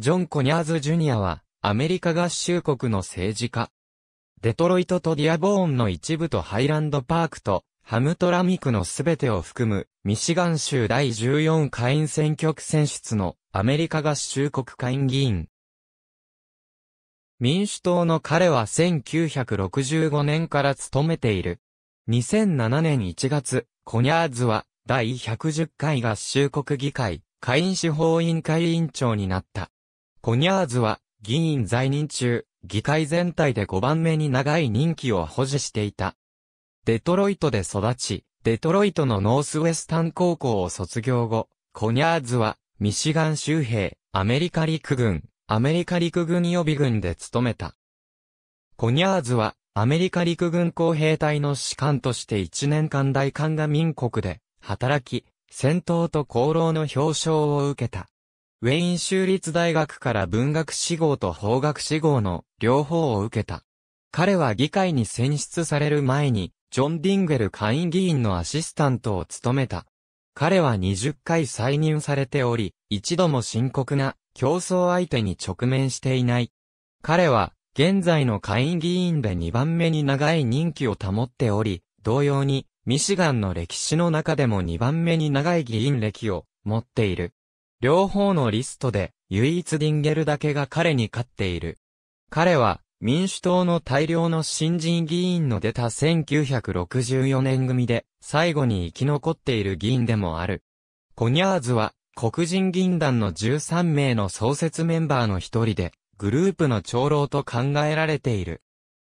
ジョン・コニャーズ・ジュニアは、アメリカ合衆国の政治家。デトロイトとディアボーンの一部とハイランドパークと、ハムトラミクのすべてを含む、ミシガン州第14下院選挙区選出のアメリカ合衆国下院議員。民主党の彼は1965年から務めている。2007年1月、コニャーズは第110回合衆国議会、下院司法委員会委員長になった。コニャーズは、議員在任中、議会全体で5番目に長い任期を保持していた。デトロイトで育ち、デトロイトのノースウェスタン高校を卒業後、コニャーズは、ミシガン州兵、アメリカ陸軍、アメリカ陸軍予備軍で勤めた。コニャーズは、アメリカ陸軍工兵隊の士官として1年間大官が民国で、働き、戦闘と功労の表彰を受けた。ウェイン州立大学から文学志望と法学志望の両方を受けた。彼は議会に選出される前に、ジョン・ディンゲル下院議員のアシスタントを務めた。彼は20回再任されており、一度も深刻な競争相手に直面していない。彼は、現在の下院議員で2番目に長い任期を保っており、同様に、ミシガンの歴史の中でも2番目に長い議員歴を持っている。両方のリストで唯一ディンゲルだけが彼に勝っている。彼は民主党の大量の新人議員の出た1964年組で最後に生き残っている議員でもある。コニャーズは黒人議員団の13名の創設メンバーの一人でグループの長老と考えられている。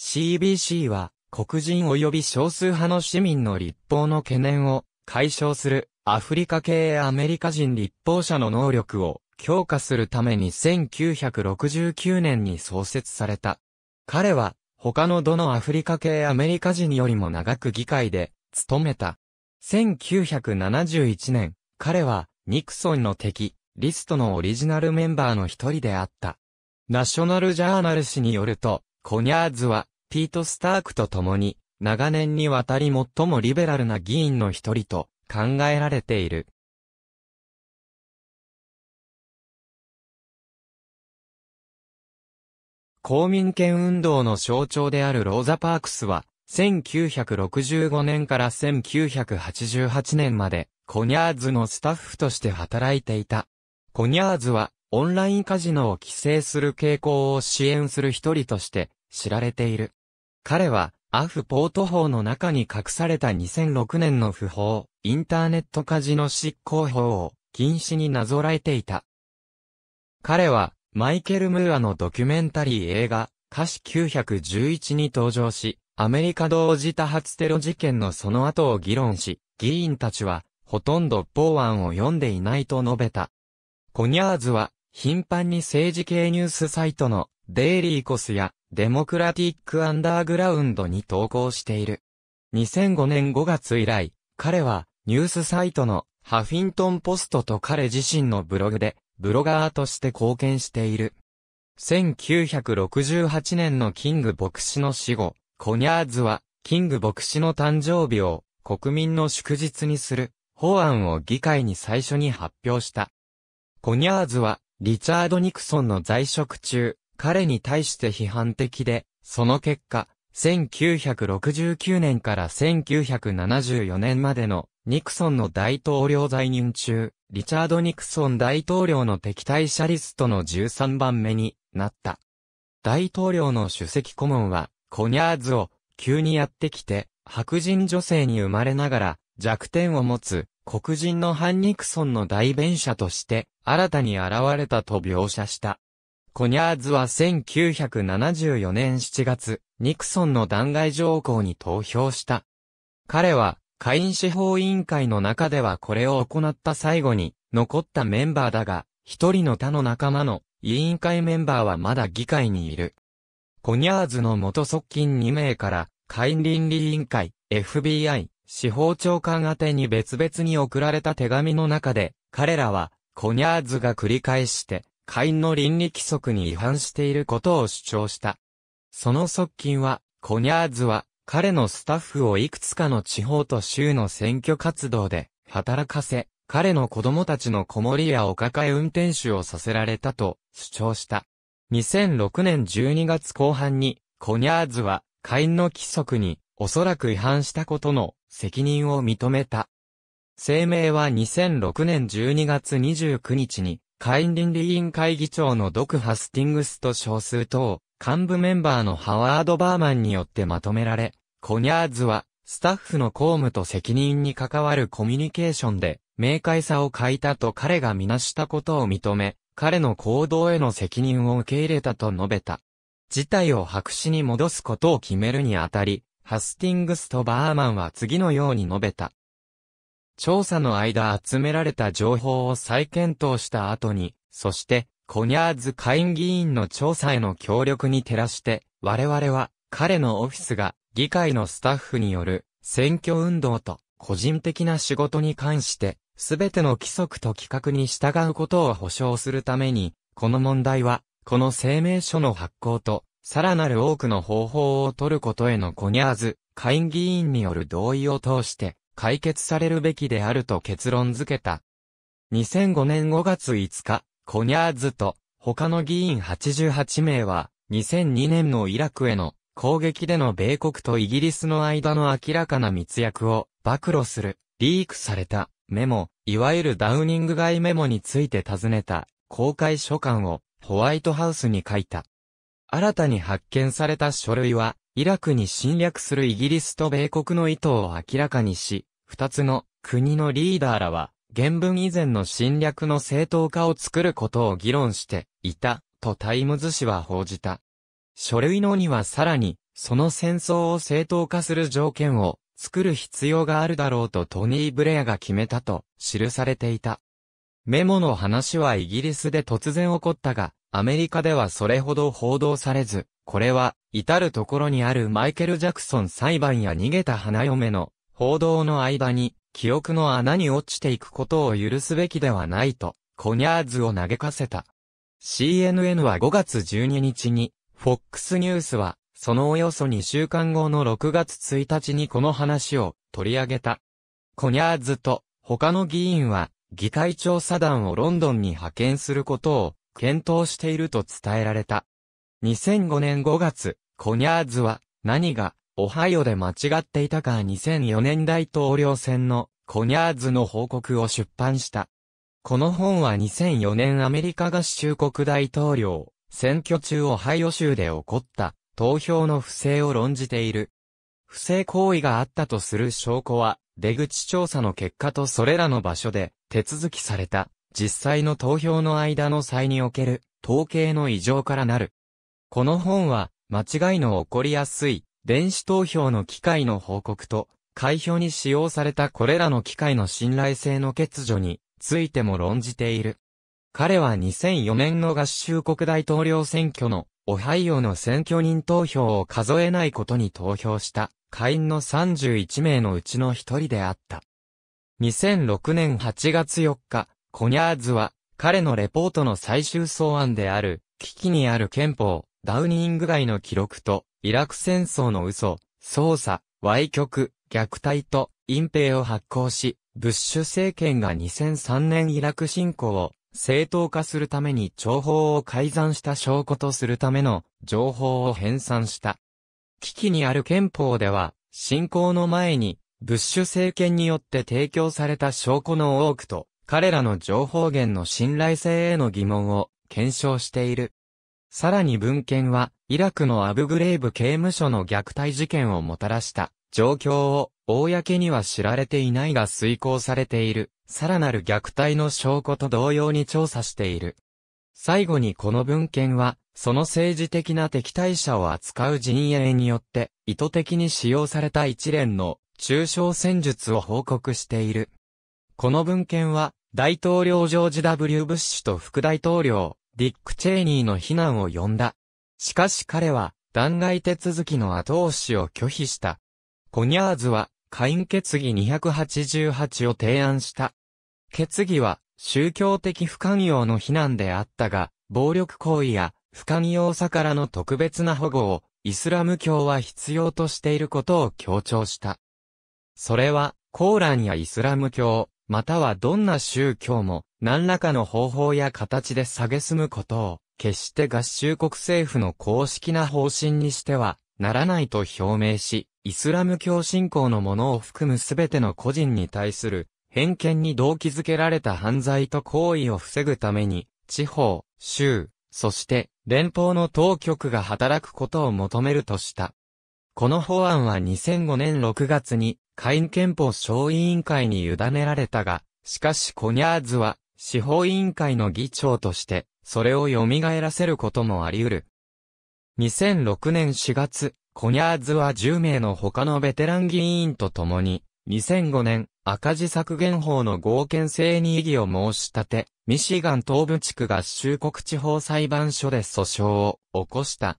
CBC は黒人及び少数派の市民の立法の懸念を解消するアフリカ系アメリカ人立法者の能力を強化するために1969年に創設された。彼は他のどのアフリカ系アメリカ人よりも長く議会で務めた。1971年、彼はニクソンの敵、リストのオリジナルメンバーの一人であった。ナショナルジャーナル誌によると、コニャーズは、ピート・スタークと共に、長年にわたり最もリベラルな議員の一人と考えられている。公民権運動の象徴であるローザ・パークスは、1965年から1988年まで、コニャーズのスタッフとして働いていた。コニャーズは、オンラインカジノを規制する傾向を支援する一人として知られている。彼は、アフポート法の中に隠された2006年の不法、インターネットカジノ執行法を禁止になぞらえていた。彼は、マイケル・ムーアのドキュメンタリー映画、歌詞911に登場し、アメリカ同時多発テロ事件のその後を議論し、議員たちは、ほとんど法案を読んでいないと述べた。コニャーズは、頻繁に政治系ニュースサイトのデイリーコスやデモクラティックアンダーグラウンドに投稿している。2005年5月以来、彼はニュースサイトのハフィントンポストと彼自身のブログでブロガーとして貢献している。1968年のキング牧師の死後、コニャーズはキング牧師の誕生日を国民の祝日にする法案を議会に最初に発表した。コニャーズはリチャード・ニクソンの在職中、彼に対して批判的で、その結果、1969年から1974年までのニクソンの大統領在任中、リチャード・ニクソン大統領の敵対者リストの13番目になった。大統領の主席顧問は、コニャーズを急にやってきて、白人女性に生まれながら弱点を持つ黒人の反ニクソンの代弁者として新たに現れたと描写した。コニャーズは1974年7月、ニクソンの弾劾条項に投票した。彼は、会員司法委員会の中ではこれを行った最後に、残ったメンバーだが、一人の他の仲間の委員会メンバーはまだ議会にいる。コニャーズの元側近2名から、会員倫理委員会、FBI、司法長官宛てに別々に送られた手紙の中で、彼らは、コニャーズが繰り返して、会員の倫理規則に違反していることを主張した。その側近は、コニャーズは、彼のスタッフをいくつかの地方と州の選挙活動で、働かせ、彼の子供たちの子守やお抱え運転手をさせられたと主張した。2006年12月後半に、コニャーズは、会員の規則に、おそらく違反したことの責任を認めた。声明は2006年12月29日に、下院倫理委員会議長のドク・ハスティングスと少数党、幹部メンバーのハワード・バーマンによってまとめられ、コニャーズは、スタッフの公務と責任に関わるコミュニケーションで、明快さを欠いたと彼がみなしたことを認め、彼の行動への責任を受け入れたと述べた。事態を白紙に戻すことを決めるにあたり、ハスティングスとバーマンは次のように述べた。調査の間集められた情報を再検討した後に、そして、コニャーズ会議員の調査への協力に照らして、我々は、彼のオフィスが、議会のスタッフによる、選挙運動と、個人的な仕事に関して、すべての規則と規格に従うことを保証するために、この問題は、この声明書の発行と、さらなる多くの方法を取ることへのコニャーズ、会議員による同意を通して、解決されるべきであると結論付けた。2005年5月5日、コニャーズと他の議員88名は2002年のイラクへの攻撃での米国とイギリスの間の明らかな密約を暴露する、リークされたメモ、いわゆるダウニング街メモについて尋ねた公開書簡をホワイトハウスに書いた。新たに発見された書類はイラクに侵略するイギリスと米国の意図を明らかにし、二つの国のリーダーらは、原文以前の侵略の正当化を作ることを議論していた、とタイムズ紙は報じた。書類のにはさらに、その戦争を正当化する条件を作る必要があるだろうとトニー・ブレアが決めたと記されていた。メモの話はイギリスで突然起こったが、アメリカではそれほど報道されず、これは、至るところにあるマイケル・ジャクソン裁判や逃げた花嫁の報道の間に、記憶の穴に落ちていくことを許すべきではないと、コニャーズを嘆かせた。CNN は5月12日に、FOX ニュースは、そのおよそ2週間後の6月1日にこの話を取り上げた。コニャーズと他の議員は議会調査団をロンドンに派遣することを検討していると伝えられた。2005年5月、コニャーズは、何が、オハイオで間違っていたか2004年大統領選の、コニャーズの報告を出版した。この本は2004年アメリカ合衆国大統領、選挙中オハイオ州で起こった、投票の不正を論じている。不正行為があったとする証拠は、出口調査の結果とそれらの場所で、手続きされた、実際の投票の間の際における、統計の異常からなる。この本は、間違いの起こりやすい、電子投票の機械の報告と、開票に使用されたこれらの機械の信頼性の欠如についても論じている。彼は2004年の合衆国大統領選挙のオハイオの選挙人投票を数えないことに投票した会員の31名のうちの一人であった。2006年8月4日、コニャーズは彼のレポートの最終草案である危機にある憲法ダウニング街の記録と、イラク戦争の嘘、捜査、歪曲、虐待と、隠蔽を発行し、ブッシュ政権が2003年イラク侵攻を正当化するために情報を改ざんした証拠とするための情報を編纂した。危機にある憲法では、侵攻の前に、ブッシュ政権によって提供された証拠の多くと、彼らの情報源の信頼性への疑問を検証している。さらに文献は、イラクのアブグレイブ刑務所の虐待事件をもたらした状況を、公には知られていないが遂行されている、さらなる虐待の証拠と同様に調査している。最後にこの文献は、その政治的な敵対者を扱う陣営によって、意図的に使用された一連の中小戦術を報告している。この文献は、大統領ジョージ・ W・ ブッシュと副大統領、ディック・チェイニーの非難を呼んだ。しかし彼は、弾劾手続きの後押しを拒否した。コニャーズは、下院決議288を提案した。決議は、宗教的不寛容の非難であったが、暴力行為や不寛容さからの特別な保護を、イスラム教は必要としていることを強調した。それは、コーランやイスラム教、またはどんな宗教も、何らかの方法や形で蔑むことを、決して合衆国政府の公式な方針にしては、ならないと表明し、イスラム教信仰のものを含むすべての個人に対する、偏見に動機づけられた犯罪と行為を防ぐために、地方、州、そして連邦の当局が働くことを求めるとした。この法案は2005年6月に会憲法小委員会に委ねられたが、しかしコニャーズは、司法委員会の議長として、それを蘇らせることもあり得る。2006年4月、コニャーズは10名の他のベテラン議員と共に、2005年、赤字削減法の合憲性に異議を申し立て、ミシガン東部地区合衆国地方裁判所で訴訟を起こした。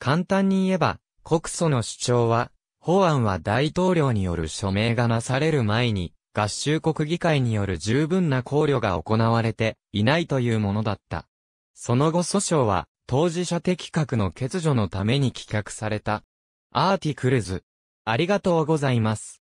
簡単に言えば、告訴の主張は、法案は大統領による署名がなされる前に、合衆国議会による十分な考慮が行われていないというものだった。その後訴訟は、当事者的格の欠如のために棄却された。アーティクルズ。ありがとうございます。